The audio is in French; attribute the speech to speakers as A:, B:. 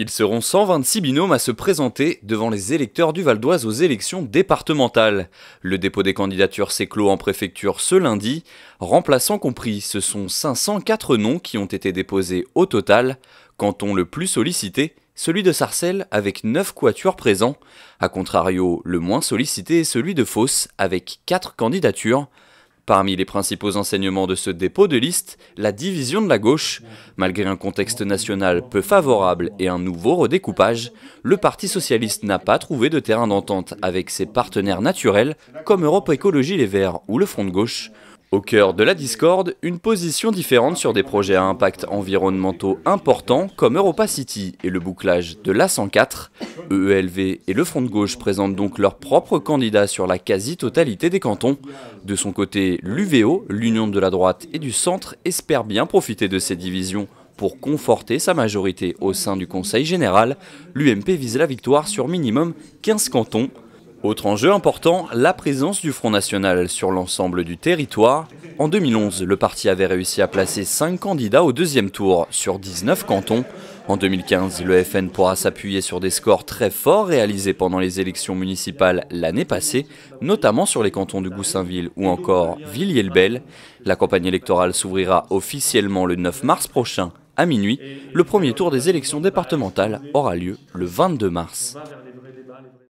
A: Ils seront 126 binômes à se présenter devant les électeurs du Val d'Oise aux élections départementales. Le dépôt des candidatures s'est clos en préfecture ce lundi. Remplaçants compris, ce sont 504 noms qui ont été déposés au total. Canton le plus sollicité, celui de Sarcelles avec 9 quatuors présents. A contrario, le moins sollicité est celui de Fosse avec 4 candidatures. Parmi les principaux enseignements de ce dépôt de liste, la division de la gauche. Malgré un contexte national peu favorable et un nouveau redécoupage, le Parti socialiste n'a pas trouvé de terrain d'entente avec ses partenaires naturels comme Europe Écologie Les Verts ou le Front de Gauche. Au cœur de la discorde, une position différente sur des projets à impact environnementaux importants comme Europa City et le bouclage de l'A104. EELV et le Front de Gauche présentent donc leurs propre candidat sur la quasi-totalité des cantons. De son côté, l'UVO, l'Union de la droite et du centre, espère bien profiter de ces divisions pour conforter sa majorité au sein du Conseil général. L'UMP vise la victoire sur minimum 15 cantons autre enjeu important, la présence du Front National sur l'ensemble du territoire. En 2011, le parti avait réussi à placer 5 candidats au deuxième tour sur 19 cantons. En 2015, le FN pourra s'appuyer sur des scores très forts réalisés pendant les élections municipales l'année passée, notamment sur les cantons de Goussainville ou encore Villiers-le-Bel. La campagne électorale s'ouvrira officiellement le 9 mars prochain à minuit. Le premier tour des élections départementales aura lieu le 22 mars.